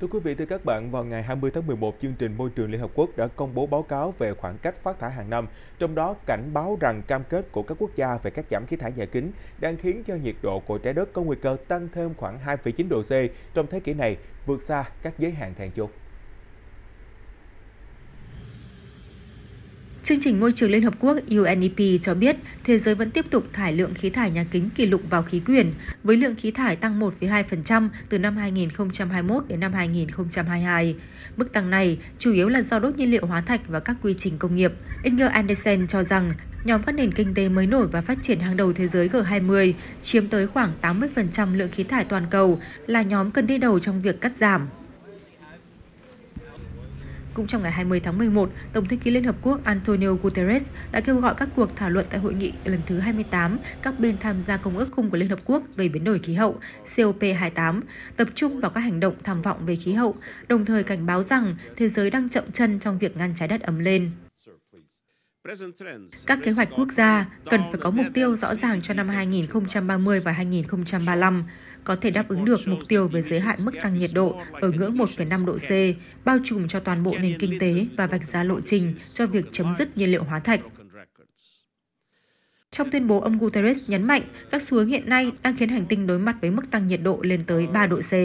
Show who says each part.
Speaker 1: Thưa quý vị, thưa các bạn, vào ngày 20 tháng 11, chương trình Môi trường Liên Hợp Quốc đã công bố báo cáo về khoảng cách phát thải hàng năm, trong đó cảnh báo rằng cam kết của các quốc gia về cắt giảm khí thải nhà kính đang khiến cho nhiệt độ của trái đất có nguy cơ tăng thêm khoảng 2,9 độ C trong thế kỷ này, vượt xa các giới hạn thèn chốt.
Speaker 2: Chương trình Môi trường Liên Hợp Quốc UNEP cho biết thế giới vẫn tiếp tục thải lượng khí thải nhà kính kỷ lục vào khí quyển, với lượng khí thải tăng 1,2% từ năm 2021 đến năm 2022. Mức tăng này chủ yếu là do đốt nhiên liệu hóa thạch và các quy trình công nghiệp. Inger Andersen cho rằng nhóm các nền kinh tế mới nổi và phát triển hàng đầu thế giới G20 chiếm tới khoảng 80% lượng khí thải toàn cầu là nhóm cần đi đầu trong việc cắt giảm. Cũng trong ngày 20 tháng 11, Tổng thư ký Liên Hợp Quốc Antonio Guterres đã kêu gọi các cuộc thảo luận tại hội nghị lần thứ 28 các bên tham gia Công ước Khung của Liên Hợp Quốc về biến đổi khí hậu COP28, tập trung vào các hành động tham vọng về khí hậu, đồng thời cảnh báo rằng thế giới đang chậm chân trong việc ngăn trái đất ấm lên.
Speaker 3: Các kế hoạch quốc gia
Speaker 2: cần phải có mục tiêu rõ ràng cho năm 2030 và 2035 có thể đáp ứng được mục tiêu về giới hạn mức tăng nhiệt độ ở ngưỡng 1,5 độ C, bao trùm cho toàn bộ nền kinh tế và vạch ra lộ trình cho việc chấm dứt nhiên liệu hóa thạch. Trong tuyên bố, ông Guterres nhấn mạnh các xu hướng hiện nay đang khiến hành tinh đối mặt với mức tăng nhiệt độ lên tới 3 độ C.